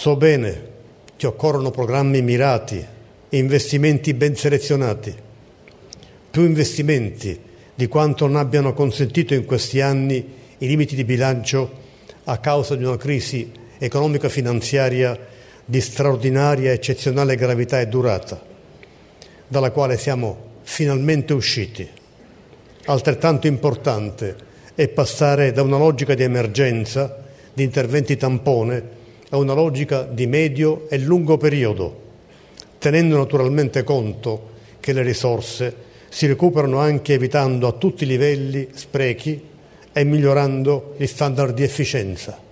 So bene che occorrono programmi mirati e investimenti ben selezionati, più investimenti di quanto non abbiano consentito in questi anni i limiti di bilancio a causa di una crisi economico-finanziaria di straordinaria, e eccezionale gravità e durata, dalla quale siamo finalmente usciti. Altrettanto importante è passare da una logica di emergenza, di interventi tampone, a una logica di medio e lungo periodo, tenendo naturalmente conto che le risorse si recuperano anche evitando a tutti i livelli sprechi e migliorando gli standard di efficienza.